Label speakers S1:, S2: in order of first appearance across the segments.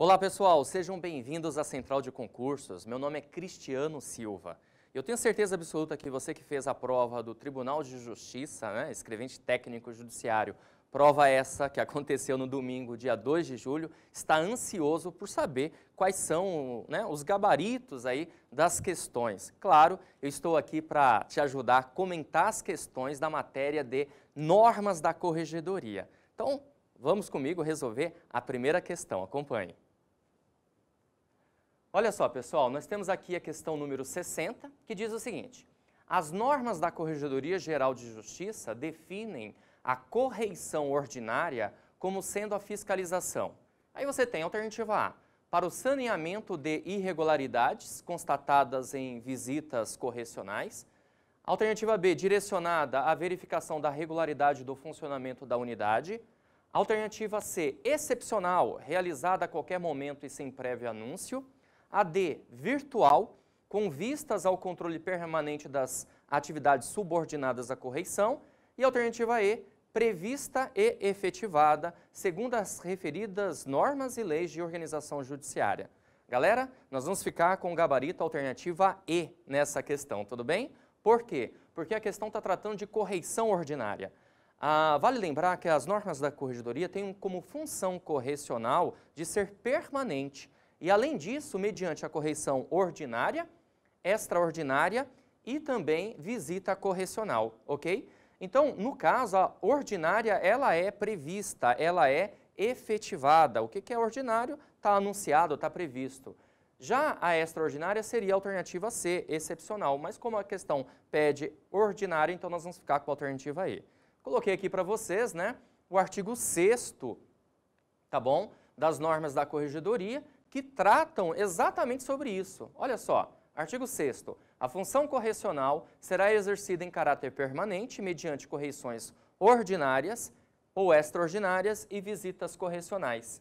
S1: Olá pessoal, sejam bem-vindos à Central de Concursos. Meu nome é Cristiano Silva. Eu tenho certeza absoluta que você que fez a prova do Tribunal de Justiça, né, escrevente técnico judiciário, prova essa que aconteceu no domingo, dia 2 de julho, está ansioso por saber quais são né, os gabaritos aí das questões. Claro, eu estou aqui para te ajudar a comentar as questões da matéria de normas da corregedoria. Então, vamos comigo resolver a primeira questão. Acompanhe. Olha só, pessoal, nós temos aqui a questão número 60, que diz o seguinte: As normas da Corregedoria Geral de Justiça definem a correição ordinária como sendo a fiscalização. Aí você tem a alternativa A, para o saneamento de irregularidades constatadas em visitas correcionais. Alternativa B, direcionada à verificação da regularidade do funcionamento da unidade. Alternativa C, excepcional, realizada a qualquer momento e sem prévio anúncio a D, virtual, com vistas ao controle permanente das atividades subordinadas à correição, e alternativa E, prevista e efetivada, segundo as referidas normas e leis de organização judiciária. Galera, nós vamos ficar com o gabarito alternativa E nessa questão, tudo bem? Por quê? Porque a questão está tratando de correição ordinária. Ah, vale lembrar que as normas da corregedoria têm como função correcional de ser permanente, e além disso, mediante a correição ordinária, extraordinária e também visita correcional, ok? Então, no caso, a ordinária, ela é prevista, ela é efetivada. O que, que é ordinário? Está anunciado, está previsto. Já a extraordinária seria a alternativa C, excepcional, mas como a questão pede ordinária, então nós vamos ficar com a alternativa E. Coloquei aqui para vocês, né, o artigo 6 tá bom, das normas da corregedoria, que tratam exatamente sobre isso. Olha só, artigo 6 a função correcional será exercida em caráter permanente mediante correições ordinárias ou extraordinárias e visitas correcionais.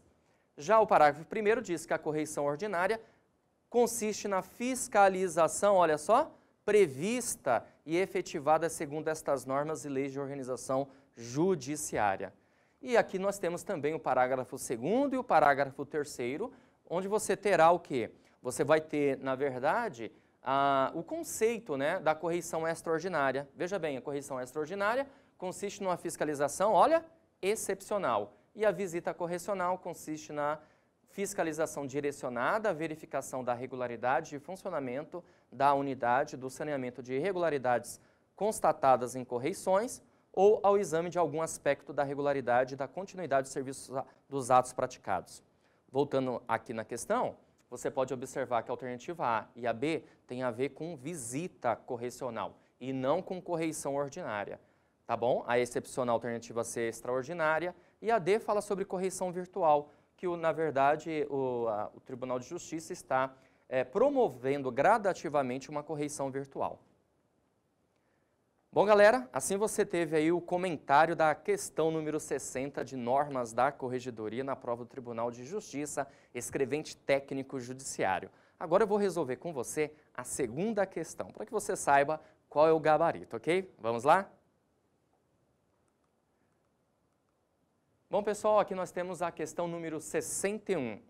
S1: Já o parágrafo 1 diz que a correição ordinária consiste na fiscalização, olha só, prevista e efetivada segundo estas normas e leis de organização judiciária. E aqui nós temos também o parágrafo 2 e o parágrafo 3 onde você terá o quê? Você vai ter, na verdade, a, o conceito né, da correição extraordinária. Veja bem, a correição extraordinária consiste numa fiscalização, olha, excepcional. E a visita correcional consiste na fiscalização direcionada à verificação da regularidade de funcionamento da unidade do saneamento de irregularidades constatadas em correições ou ao exame de algum aspecto da regularidade e da continuidade do serviços dos atos praticados voltando aqui na questão, você pode observar que a alternativa A e a B tem a ver com visita correcional e não com correição ordinária, tá bom? A excepcional alternativa C é extraordinária e a D fala sobre correição virtual, que na verdade o, a, o Tribunal de Justiça está é, promovendo gradativamente uma correição virtual. Bom, galera, assim você teve aí o comentário da questão número 60 de normas da Corregedoria na prova do Tribunal de Justiça, escrevente técnico judiciário. Agora eu vou resolver com você a segunda questão, para que você saiba qual é o gabarito, ok? Vamos lá? Bom, pessoal, aqui nós temos a questão número 61.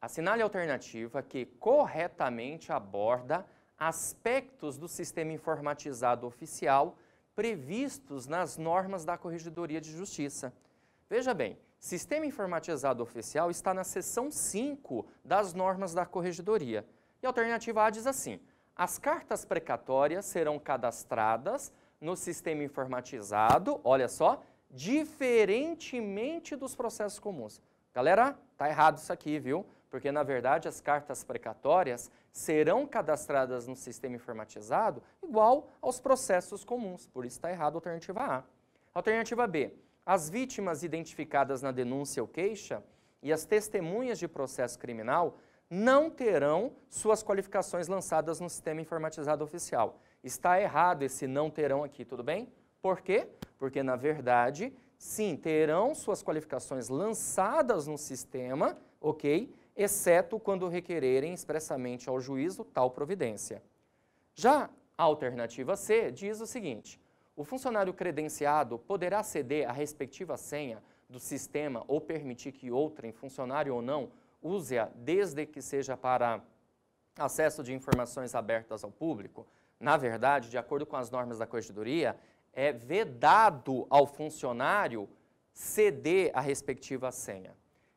S1: Assinale a alternativa que corretamente aborda aspectos do sistema informatizado oficial previstos nas normas da Corregedoria de Justiça. Veja bem, Sistema Informatizado Oficial está na seção 5 das normas da Corregedoria. E a alternativa A diz assim: as cartas precatórias serão cadastradas no sistema informatizado, olha só, diferentemente dos processos comuns. Galera, tá errado isso aqui, viu? porque na verdade as cartas precatórias serão cadastradas no sistema informatizado igual aos processos comuns, por isso está errado a alternativa A. Alternativa B, as vítimas identificadas na denúncia ou queixa e as testemunhas de processo criminal não terão suas qualificações lançadas no sistema informatizado oficial. Está errado esse não terão aqui, tudo bem? Por quê? Porque, na verdade, sim, terão suas qualificações lançadas no sistema, ok? exceto quando requererem expressamente ao juízo tal providência. Já a alternativa C diz o seguinte: o funcionário credenciado poderá ceder a respectiva senha do sistema ou permitir que outrem, funcionário ou não, use-a desde que seja para acesso de informações abertas ao público. Na verdade, de acordo com as normas da corregedoria, é vedado ao funcionário ceder a respectiva senha.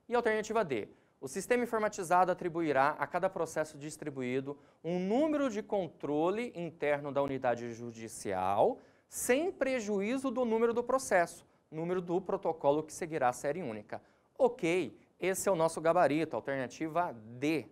S1: E alternativa D, o sistema informatizado atribuirá a cada processo distribuído um número de controle interno da unidade judicial, sem prejuízo do número do processo, número do protocolo que seguirá a série única. Ok, esse é o nosso gabarito, alternativa D.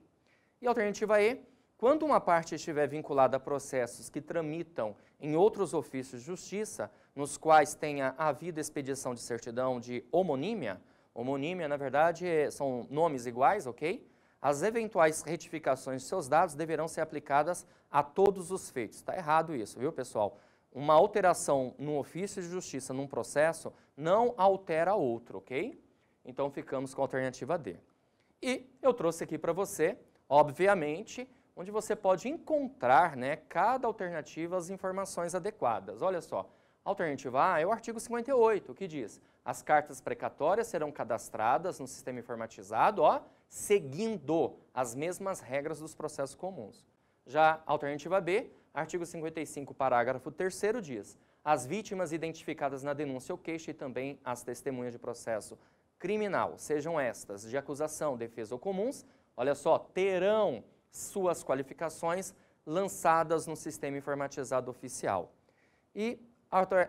S1: E alternativa E, quando uma parte estiver vinculada a processos que tramitam em outros ofícios de justiça, nos quais tenha havido expedição de certidão de homonímia, Homonímia, na verdade, é, são nomes iguais, ok? As eventuais retificações de seus dados deverão ser aplicadas a todos os feitos. Está errado isso, viu, pessoal? Uma alteração no ofício de justiça, num processo, não altera outro, ok? Então ficamos com a alternativa D. E eu trouxe aqui para você, obviamente, onde você pode encontrar né, cada alternativa as informações adequadas. Olha só, Alternativa A é o artigo 58, que diz: as cartas precatórias serão cadastradas no sistema informatizado, ó, seguindo as mesmas regras dos processos comuns. Já alternativa B, artigo 55, parágrafo 3 diz: as vítimas identificadas na denúncia ou queixa e também as testemunhas de processo criminal, sejam estas de acusação, defesa ou comuns, olha só, terão suas qualificações lançadas no sistema informatizado oficial. E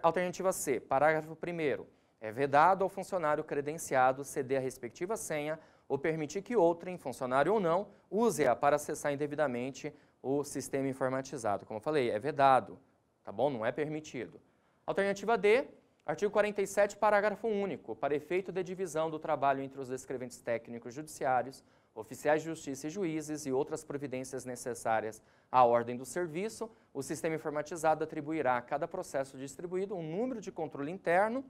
S1: Alternativa C, parágrafo 1 é vedado ao funcionário credenciado ceder a respectiva senha ou permitir que outrem, funcionário ou não, use-a para acessar indevidamente o sistema informatizado. Como eu falei, é vedado, tá bom? Não é permitido. Alternativa D, artigo 47, parágrafo único, para efeito de divisão do trabalho entre os descreventes técnicos judiciários, oficiais de justiça e juízes e outras providências necessárias à ordem do serviço, o sistema informatizado atribuirá a cada processo distribuído um número de controle interno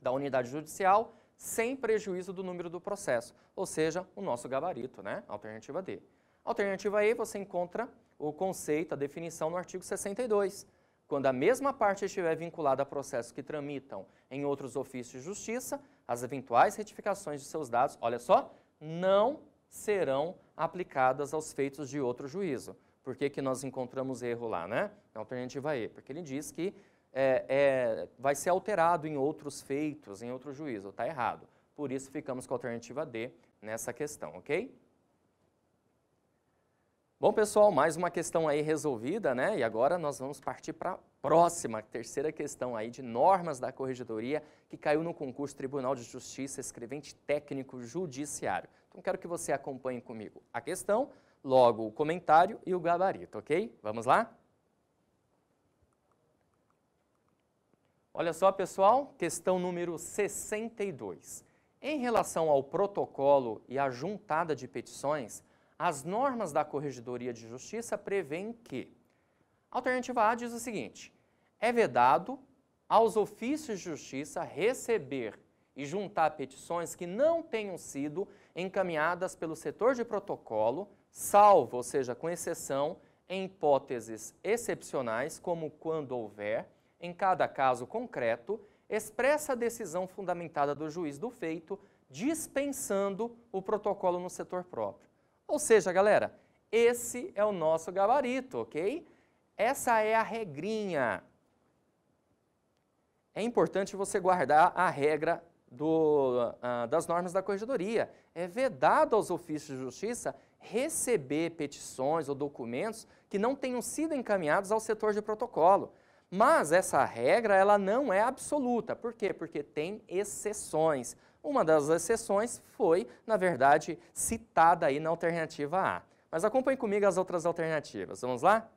S1: da unidade judicial, sem prejuízo do número do processo, ou seja, o nosso gabarito, né? Alternativa D. Alternativa E, você encontra o conceito, a definição no artigo 62. Quando a mesma parte estiver vinculada a processos que tramitam em outros ofícios de justiça, as eventuais retificações de seus dados, olha só, não serão aplicadas aos feitos de outro juízo. Por que, que nós encontramos erro lá, né? Na é alternativa E, porque ele diz que é, é, vai ser alterado em outros feitos, em outro juízo, está errado. Por isso ficamos com a alternativa D nessa questão, ok? Bom, pessoal, mais uma questão aí resolvida, né? E agora nós vamos partir para a próxima, terceira questão aí de normas da corregedoria que caiu no concurso Tribunal de Justiça Escrevente Técnico Judiciário. Então quero que você acompanhe comigo a questão, logo o comentário e o gabarito, ok? Vamos lá? Olha só, pessoal, questão número 62. Em relação ao protocolo e à juntada de petições, as normas da Corregedoria de Justiça prevêem que Alternativa A diz o seguinte: é vedado aos ofícios de justiça receber e juntar petições que não tenham sido encaminhadas pelo setor de protocolo, salvo, ou seja, com exceção, em hipóteses excepcionais, como quando houver, em cada caso concreto, expressa a decisão fundamentada do juiz do feito, dispensando o protocolo no setor próprio. Ou seja, galera, esse é o nosso gabarito, ok? Essa é a regrinha. É importante você guardar a regra do, ah, das normas da corregedoria. É vedado aos ofícios de justiça receber petições ou documentos que não tenham sido encaminhados ao setor de protocolo. Mas essa regra ela não é absoluta. Por quê? Porque tem exceções. Uma das exceções foi, na verdade, citada aí na alternativa A. Mas acompanhe comigo as outras alternativas. Vamos lá?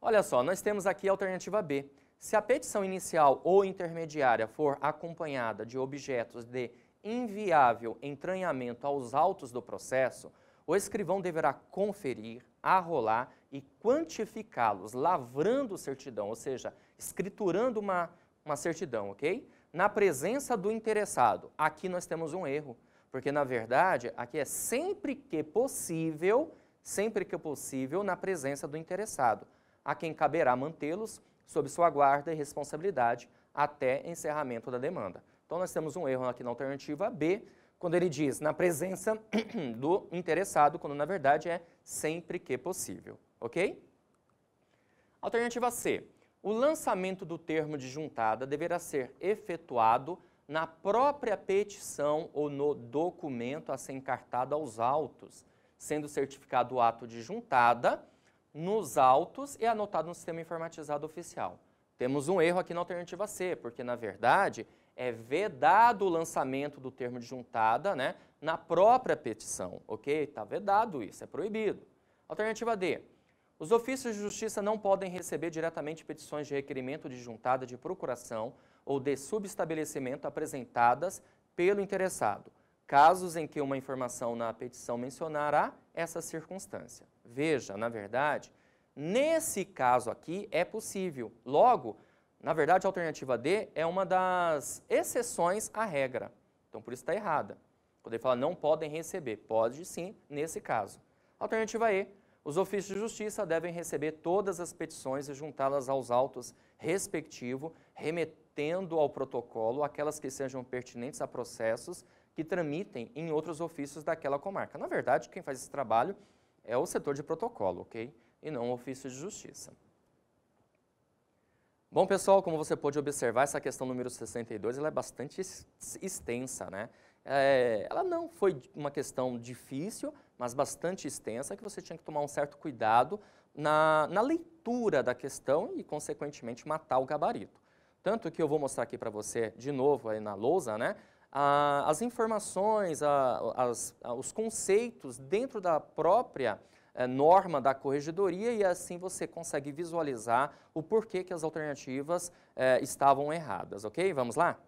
S1: Olha só, nós temos aqui a alternativa B. Se a petição inicial ou intermediária for acompanhada de objetos de inviável entranhamento aos autos do processo, o escrivão deverá conferir, arrolar e quantificá-los, lavrando certidão, ou seja, escriturando uma, uma certidão, ok? Na presença do interessado. Aqui nós temos um erro, porque na verdade aqui é sempre que possível, sempre que possível, na presença do interessado, a quem caberá mantê-los sob sua guarda e responsabilidade até encerramento da demanda. Então, nós temos um erro aqui na alternativa B, quando ele diz na presença do interessado, quando na verdade é sempre que possível, ok? Alternativa C. O lançamento do termo de juntada deverá ser efetuado na própria petição ou no documento a ser encartado aos autos, sendo certificado o ato de juntada nos autos e anotado no sistema informatizado oficial. Temos um erro aqui na alternativa C, porque na verdade é vedado o lançamento do termo de juntada né, na própria petição, ok? Está vedado isso, é proibido. Alternativa D. Os ofícios de justiça não podem receber diretamente petições de requerimento de juntada de procuração ou de subestabelecimento apresentadas pelo interessado, casos em que uma informação na petição mencionará essa circunstância. Veja, na verdade, nesse caso aqui é possível. Logo, na verdade, a alternativa D é uma das exceções à regra. Então, por isso está errada. Quando ele fala não podem receber, pode sim, nesse caso. Alternativa E, os ofícios de justiça devem receber todas as petições e juntá-las aos autos respectivo, remetendo ao protocolo aquelas que sejam pertinentes a processos que tramitem em outros ofícios daquela comarca. Na verdade, quem faz esse trabalho é o setor de protocolo, ok? E não o ofício de justiça. Bom, pessoal, como você pode observar, essa questão número 62 ela é bastante extensa, né? É, ela não foi uma questão difícil, mas bastante extensa, que você tinha que tomar um certo cuidado na, na leitura da questão e, consequentemente, matar o gabarito. Tanto que eu vou mostrar aqui para você de novo aí na lousa, né? as informações, as, os conceitos dentro da própria eh, norma da corregedoria e assim você consegue visualizar o porquê que as alternativas eh, estavam erradas, ok? Vamos lá?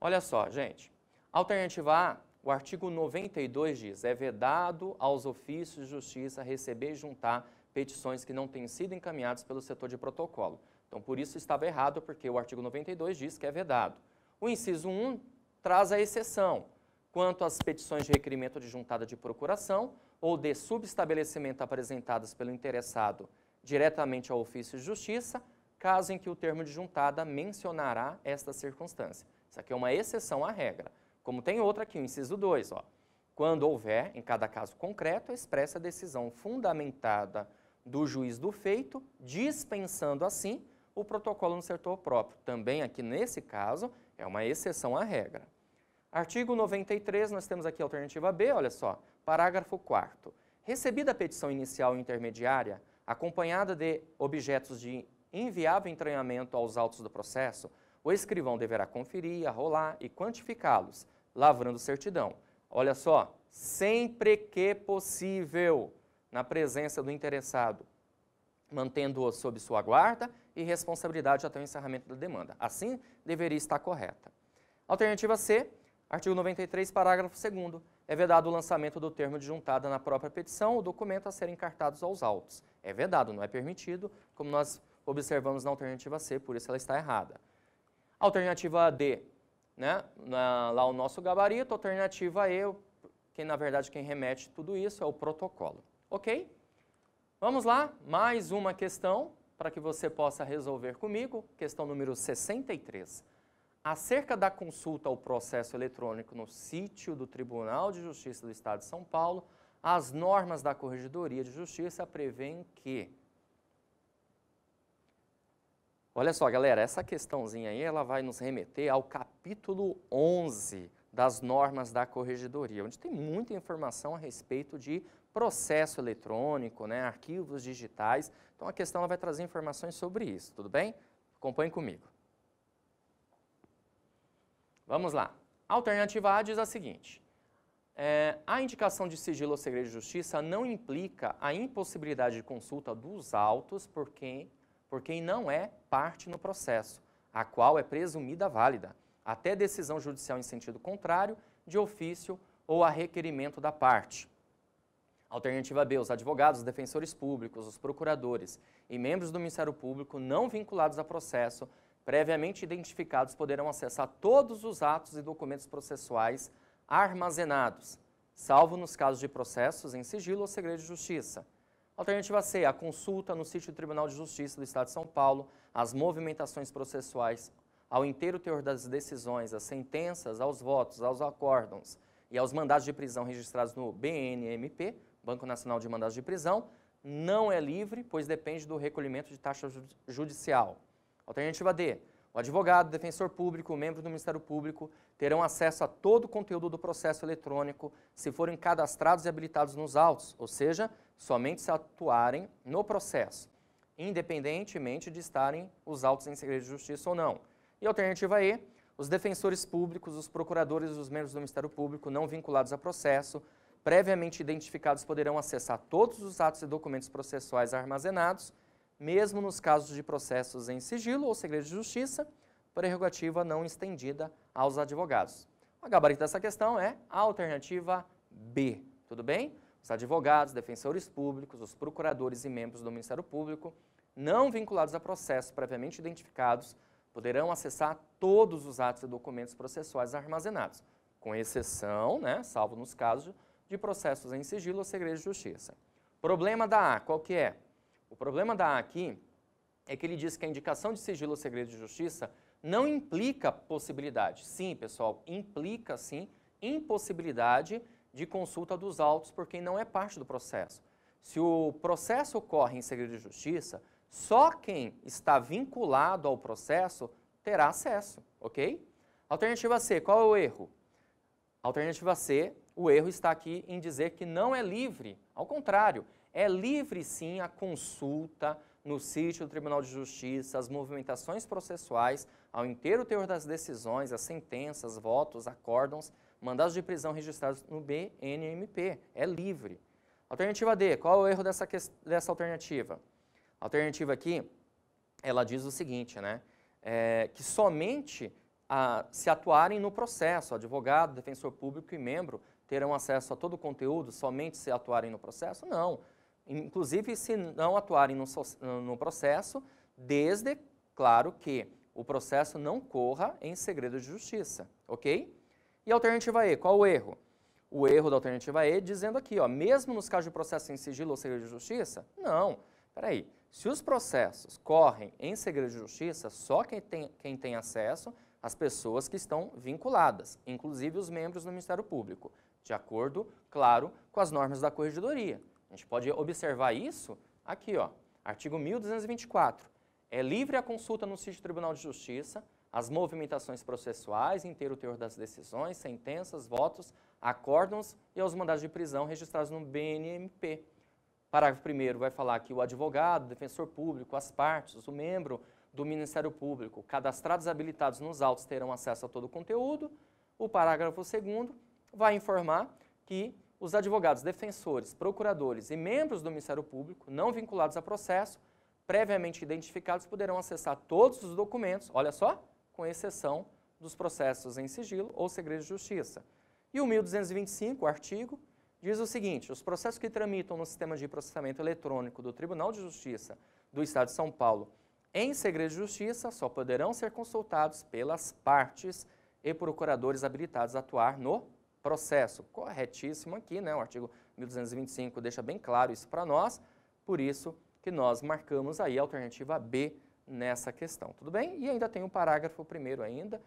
S1: Olha só, gente. Alternativa A, o artigo 92 diz, é vedado aos ofícios de justiça receber e juntar petições que não tenham sido encaminhadas pelo setor de protocolo. Então, por isso estava errado, porque o artigo 92 diz que é vedado. O inciso 1 traz a exceção quanto às petições de requerimento de juntada de procuração ou de subestabelecimento apresentadas pelo interessado diretamente ao ofício de justiça, caso em que o termo de juntada mencionará esta circunstância. Isso aqui é uma exceção à regra, como tem outra aqui, o inciso 2. Ó. Quando houver, em cada caso concreto, expressa a decisão fundamentada do juiz do feito, dispensando assim o protocolo no setor próprio. Também aqui nesse caso, é uma exceção à regra. Artigo 93, nós temos aqui a alternativa B, olha só, parágrafo 4 Recebida a petição inicial intermediária, acompanhada de objetos de inviável entranhamento aos autos do processo, o escrivão deverá conferir, arrolar e quantificá-los, lavrando certidão. Olha só, sempre que possível, na presença do interessado, mantendo-o sob sua guarda e responsabilidade até o encerramento da demanda. Assim, deveria estar correta. Alternativa C, artigo 93, parágrafo 2 é vedado o lançamento do termo de juntada na própria petição ou documento a serem encartados aos autos. É vedado, não é permitido, como nós observamos na alternativa C, por isso ela está errada. Alternativa D, né, na, lá o nosso gabarito, alternativa E, quem na verdade quem remete tudo isso é o protocolo. Ok? Vamos lá, mais uma questão para que você possa resolver comigo, questão número 63. Acerca da consulta ao processo eletrônico no sítio do Tribunal de Justiça do Estado de São Paulo, as normas da Corregedoria de Justiça prevêem que... Olha só, galera, essa questãozinha aí, ela vai nos remeter ao capítulo 11 das normas da Corregedoria, onde tem muita informação a respeito de processo eletrônico, né, arquivos digitais então a questão ela vai trazer informações sobre isso, tudo bem? Acompanhe comigo. Vamos lá. A alternativa A diz a seguinte. É, a indicação de sigilo ou segredo de justiça não implica a impossibilidade de consulta dos autos por quem, por quem não é parte no processo, a qual é presumida válida, até decisão judicial em sentido contrário, de ofício ou a requerimento da parte. Alternativa B, os advogados, os defensores públicos, os procuradores e membros do Ministério Público não vinculados a processo, previamente identificados, poderão acessar todos os atos e documentos processuais armazenados, salvo nos casos de processos em sigilo ou segredo de justiça. Alternativa C, a consulta no sítio do Tribunal de Justiça do Estado de São Paulo, as movimentações processuais, ao inteiro teor das decisões, às sentenças, aos votos, aos acórdãos e aos mandados de prisão registrados no BNMP, Banco Nacional de Mandados de Prisão, não é livre, pois depende do recolhimento de taxa judicial. Alternativa D. O advogado, defensor público, membro do Ministério Público terão acesso a todo o conteúdo do processo eletrônico se forem cadastrados e habilitados nos autos, ou seja, somente se atuarem no processo, independentemente de estarem os autos em segredo de justiça ou não. E alternativa E, os defensores públicos, os procuradores e os membros do Ministério Público não vinculados a processo previamente identificados poderão acessar todos os atos e documentos processuais armazenados, mesmo nos casos de processos em sigilo ou segredo de justiça, prerrogativa não estendida aos advogados. O gabarito dessa questão é a alternativa B, tudo bem? Os advogados, defensores públicos, os procuradores e membros do Ministério Público não vinculados a processos previamente identificados poderão acessar todos os atos e documentos processuais armazenados, com exceção, né, salvo nos casos de processos em sigilo ou segredo de justiça. Problema da A, qual que é? O problema da A aqui é que ele diz que a indicação de sigilo ou segredo de justiça não implica possibilidade. Sim, pessoal, implica sim impossibilidade de consulta dos autos por quem não é parte do processo. Se o processo ocorre em segredo de justiça, só quem está vinculado ao processo terá acesso, ok? Alternativa C, qual é o erro? Alternativa C, o erro está aqui em dizer que não é livre. Ao contrário, é livre sim a consulta no sítio do Tribunal de Justiça, as movimentações processuais, ao inteiro teor das decisões, as sentenças, votos, acórdãos, mandados de prisão registrados no BNMP. É livre. Alternativa D, qual é o erro dessa, dessa alternativa? A alternativa aqui, ela diz o seguinte, né? É, que somente a, se atuarem no processo, advogado, defensor público e membro terão acesso a todo o conteúdo somente se atuarem no processo? Não. Inclusive, se não atuarem no, no processo, desde, claro, que o processo não corra em segredo de justiça, ok? E a alternativa E, qual o erro? O erro da alternativa E dizendo aqui, ó, mesmo nos casos de processo em sigilo ou segredo de justiça? Não. Peraí, se os processos correm em segredo de justiça, só quem tem, quem tem acesso, as pessoas que estão vinculadas, inclusive os membros do Ministério Público de acordo, claro, com as normas da corregedoria. A gente pode observar isso aqui, ó, artigo 1224. É livre a consulta no sítio Tribunal de Justiça, as movimentações processuais, inteiro teor das decisões, sentenças, votos, acórdãos e aos mandados de prisão registrados no BNMP. Parágrafo 1 vai falar que o advogado, o defensor público, as partes, o membro do Ministério Público, cadastrados e habilitados nos autos terão acesso a todo o conteúdo. O parágrafo 2 vai informar que os advogados, defensores, procuradores e membros do Ministério Público não vinculados a processo, previamente identificados, poderão acessar todos os documentos, olha só, com exceção dos processos em sigilo ou segredo de justiça. E o 1225, o artigo, diz o seguinte, os processos que tramitam no sistema de processamento eletrônico do Tribunal de Justiça do Estado de São Paulo em segredo de justiça só poderão ser consultados pelas partes e procuradores habilitados a atuar no processo. Corretíssimo aqui, né? O artigo 1225 deixa bem claro isso para nós, por isso que nós marcamos aí a alternativa B nessa questão, tudo bem? E ainda tem o parágrafo primeiro ainda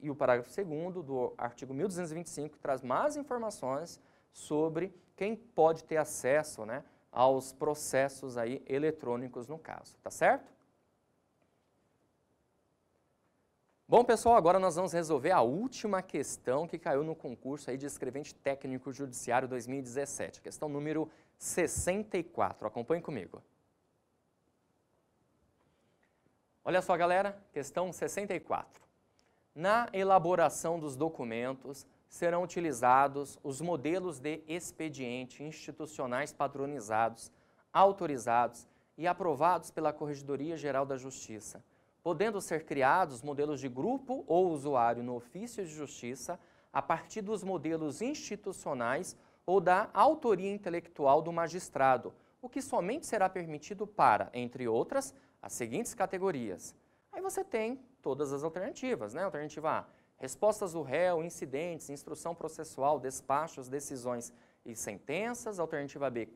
S1: e o parágrafo segundo do artigo 1225 que traz mais informações sobre quem pode ter acesso, né, aos processos aí eletrônicos no caso, tá certo? Bom, pessoal, agora nós vamos resolver a última questão que caiu no concurso aí de escrevente técnico judiciário 2017, questão número 64. Acompanhe comigo. Olha só, galera, questão 64. Na elaboração dos documentos serão utilizados os modelos de expediente institucionais padronizados, autorizados e aprovados pela Corregedoria Geral da Justiça podendo ser criados modelos de grupo ou usuário no ofício de justiça a partir dos modelos institucionais ou da autoria intelectual do magistrado, o que somente será permitido para, entre outras, as seguintes categorias. Aí você tem todas as alternativas, né? Alternativa A, respostas do réu, incidentes, instrução processual, despachos, decisões e sentenças. Alternativa B,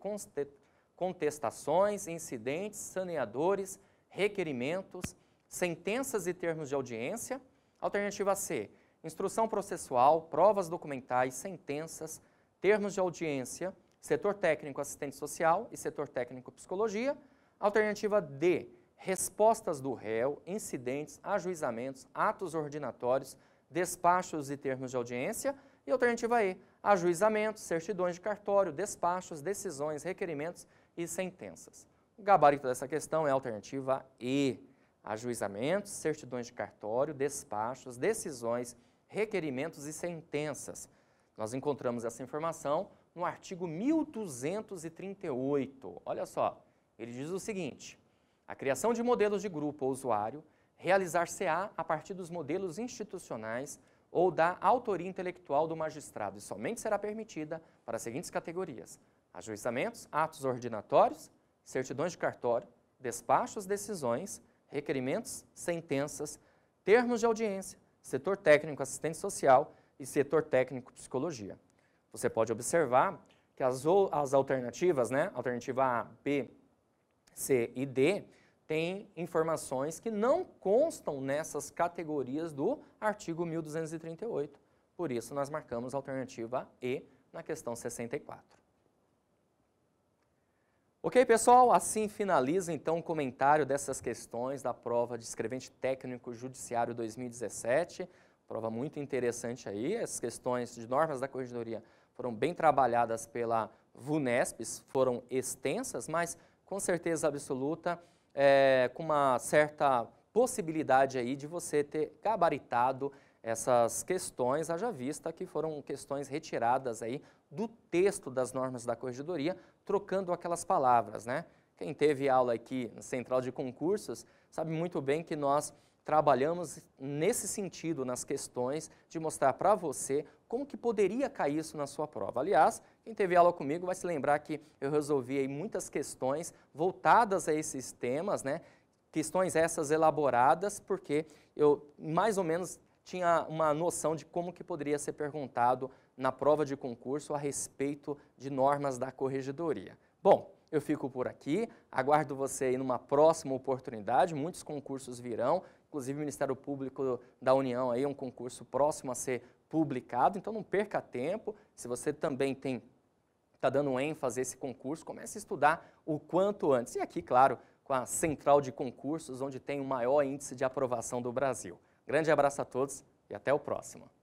S1: contestações, incidentes, saneadores, requerimentos sentenças e termos de audiência. Alternativa C, instrução processual, provas documentais, sentenças, termos de audiência, setor técnico assistente social e setor técnico psicologia. Alternativa D, respostas do réu, incidentes, ajuizamentos, atos ordinatórios, despachos e termos de audiência. E alternativa E, ajuizamentos, certidões de cartório, despachos, decisões, requerimentos e sentenças. O gabarito dessa questão é a alternativa E ajuizamentos, certidões de cartório, despachos, decisões, requerimentos e sentenças. Nós encontramos essa informação no artigo 1238. Olha só, ele diz o seguinte: a criação de modelos de grupo ou usuário realizar-se-á a partir dos modelos institucionais ou da autoria intelectual do magistrado e somente será permitida para as seguintes categorias: ajuizamentos, atos ordinatórios, certidões de cartório, despachos, decisões, requerimentos, sentenças, termos de audiência, setor técnico assistente social e setor técnico psicologia. Você pode observar que as, as alternativas, né, alternativa A, B, C e D, têm informações que não constam nessas categorias do artigo 1238. Por isso, nós marcamos a alternativa E na questão 64. Ok, pessoal, assim finaliza então o comentário dessas questões da prova de escrevente técnico judiciário 2017. Prova muito interessante aí. Essas questões de normas da corregedoria foram bem trabalhadas pela VUNESP, foram extensas, mas com certeza absoluta, é, com uma certa possibilidade aí de você ter gabaritado essas questões, haja vista que foram questões retiradas aí do texto das normas da corregedoria trocando aquelas palavras, né? Quem teve aula aqui na Central de Concursos sabe muito bem que nós trabalhamos nesse sentido nas questões de mostrar para você como que poderia cair isso na sua prova. Aliás, quem teve aula comigo vai se lembrar que eu resolvi muitas questões voltadas a esses temas, né? Questões essas elaboradas porque eu mais ou menos tinha uma noção de como que poderia ser perguntado na prova de concurso a respeito de normas da corregedoria. Bom, eu fico por aqui, aguardo você aí numa próxima oportunidade, muitos concursos virão, inclusive o Ministério Público da União aí um concurso próximo a ser publicado, então não perca tempo, se você também tem está dando ênfase a esse concurso, comece a estudar o quanto antes. E aqui, claro, com a central de concursos, onde tem o maior índice de aprovação do Brasil. Grande abraço a todos e até o próximo.